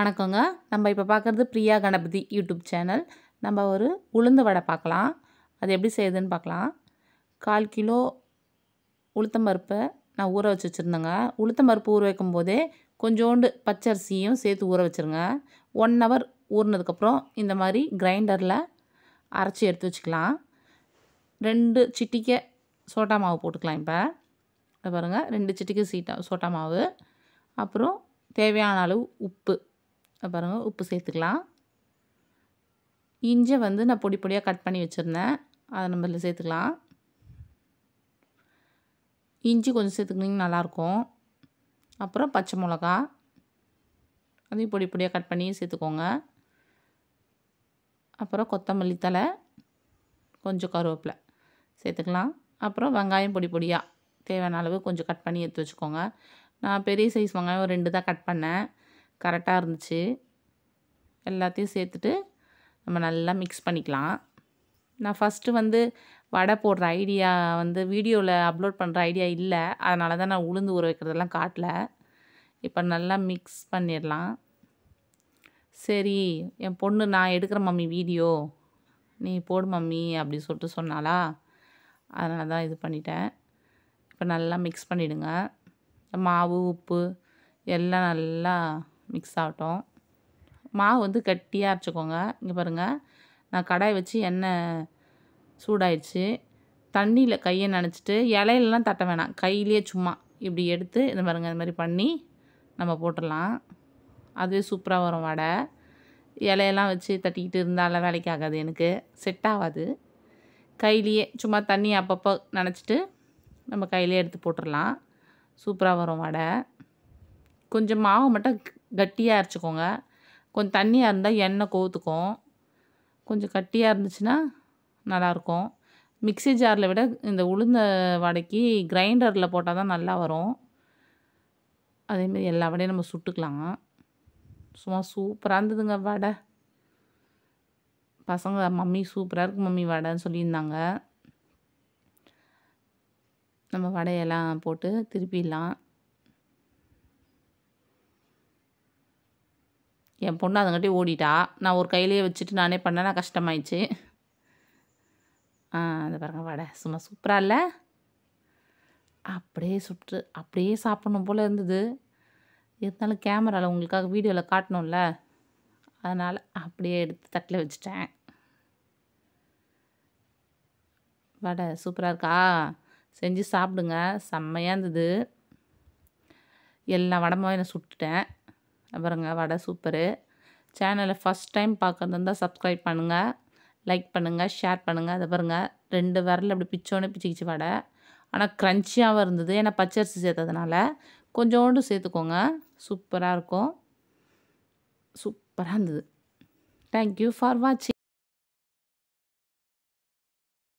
வணக்கங்க நம்ம இப்போ பார்க்குறது பிரியா கணபதி யூடியூப் சேனல் நம்ம ஒரு உளுந்து வடை பார்க்கலாம் அது எப்படி செய்யுதுன்னு பார்க்கலாம் கால் கிலோ உளுத்தம்பருப்பை நான் ஊற வச்சு வச்சுருந்தேங்க உளுத்தம் பருப்பு ஊற வைக்கும் போதே கொஞ்சோண்டு பச்சரிசியும் சேர்த்து ஊற வச்சுருங்க ஒன் ஹவர் ஊறினதுக்கப்புறம் இந்த மாதிரி கிரைண்டரில் அரைச்சி எடுத்து வச்சுக்கலாம் ரெண்டு சிட்டிக்க சோட்டா மாவு போட்டுக்கலாம் இப்போ பாருங்கள் ரெண்டு சிட்டிக்கு சீட்டா சோட்டா மாவு அப்புறம் தேவையான அளவு உப்பு பாருங்க உப்பு சேர்த்துக்கலாம் இஞ்சை வந்து நான் பொடி பொடியாக கட் பண்ணி வச்சுருந்தேன் அதை நம்ம இதில் சேர்த்துக்கலாம் இஞ்சி கொஞ்சம் சேர்த்துக்கினிங்க நல்லாயிருக்கும் அப்புறம் பச்சை மிளகா அதையும் பொடி பொடியாக கட் பண்ணி சேர்த்துக்கோங்க அப்புறம் கொத்தமல்லி தலை கொஞ்சம் கருவேப்பிலை சேர்த்துக்கலாம் அப்புறம் வெங்காயம் பொடி பொடியாக தேவையான அளவு கொஞ்சம் கட் பண்ணி எடுத்து வச்சுக்கோங்க நான் பெரிய சைஸ் வெங்காயம் ரெண்டு தான் கட் பண்ணேன் கரெக்டாக இருந்துச்சு எல்லாத்தையும் சேர்த்துட்டு நம்ம நல்லா மிக்ஸ் பண்ணிக்கலாம் நான் ஃபஸ்ட்டு வந்து வடை போடுற ஐடியா வந்து வீடியோவில் அப்லோட் பண்ணுற ஐடியா இல்லை அதனால தான் நான் உளுந்து ஊற வைக்கிறதெல்லாம் காட்டல இப்போ நல்லா மிக்ஸ் பண்ணிடலாம் சரி என் பொண்ணு நான் எடுக்கிற மம்மி வீடியோ நீ போடு மம்மி அப்படி சொல்லிட்டு சொன்னாலா அதனால தான் இது பண்ணிட்டேன் இப்போ நல்லா மிக்ஸ் பண்ணிவிடுங்க மாவு உப்பு எல்லாம் நல்லா மிக்ஸ் ஆகட்டும் மாவு வந்து கட்டியாக அரைச்சிக்கோங்க இங்கே பாருங்கள் நான் கடாய் வச்சு எண்ணெய் சூடாயிடுச்சு தண்ணியில் கையை நினச்சிட்டு இலையிலலாம் தட்ட வேணாம் கையிலேயே சும்மா இப்படி எடுத்து இந்த பாருங்கள் இந்த மாதிரி பண்ணி நம்ம போட்டுடலாம் அதுவே சூப்பராக வரும் வடை இலையெல்லாம் வச்சு தட்டிக்கிட்டு இருந்தாலும் வேலைக்கு ஆகாது எனக்கு செட் ஆகாது கையிலேயே சும்மா தண்ணி அப்பப்போ நினச்சிட்டு நம்ம கையிலே எடுத்து போட்டுடலாம் சூப்பராக வரும் வடை கொஞ்சம் மாவு மட்டும் கட்டியாக அரைச்சிக்கோங்க கொஞ்சம் தண்ணியாக இருந்தால் எண்ணெய் கோத்துக்கும் கொஞ்சம் கட்டியாக இருந்துச்சுன்னா நல்லாயிருக்கும் மிக்சி ஜாரில் விட இந்த உளுந்த வடைக்கு கிரைண்டரில் போட்டால் தான் நல்லா வரும் அதேமாரி எல்லா வடையும் நம்ம சுட்டுக்கலாங்க சும்மா சூப்பராக இருந்ததுங்க வடை பசங்க மம்மி சூப்பராக இருக்குது மம்மி வடைன்னு சொல்லியிருந்தாங்க நம்ம வடையெல்லாம் போட்டு திருப்பிடலாம் என் பொண்ணு அதுங்காட்டி ஓடிட்டா நான் ஒரு கையிலேயே வச்சுட்டு நானே பண்ணேன்னா கஷ்டமாயிடுச்சு அந்த பாருங்கள் வடை சும்மா சூப்பராக இல்லை அப்படியே சுட்டு அப்படியே சாப்பிட்ணும் போல் இருந்தது இருந்தாலும் கேமராவில் உங்களுக்காக வீடியோவில் காட்டணும்ல அதனால் அப்படியே எடுத்து தட்டில் வச்சுட்டேன் வடை சூப்பராக இருக்கா செஞ்சு சாப்பிடுங்க செம்மையாக இருந்தது எல்லா வடமாவும் நான் சுட்டுட்டேன் பாருங்கள் வடை சூப்பரு சேனலை ஃபஸ்ட் டைம் பார்க்குறது இருந்தால் சப்ஸ்கிரைப் பண்ணுங்கள் லைக் பண்ணுங்கள் ஷேர் பண்ணுங்கள் அதை பாருங்கள் ரெண்டு விரலில் அப்படி பிச்சோன்னே பிச்சுக்கிச்சு வடை ஆனால் க்ரன்ச்சியாகவும் இருந்தது ஏன்னா பச்சரிசி சேர்த்ததுனால கொஞ்சோண்டு சேர்த்துக்கோங்க சூப்பராக இருக்கும் சூப்பராக இருந்தது தேங்க்யூ ஃபார் வாட்சிங்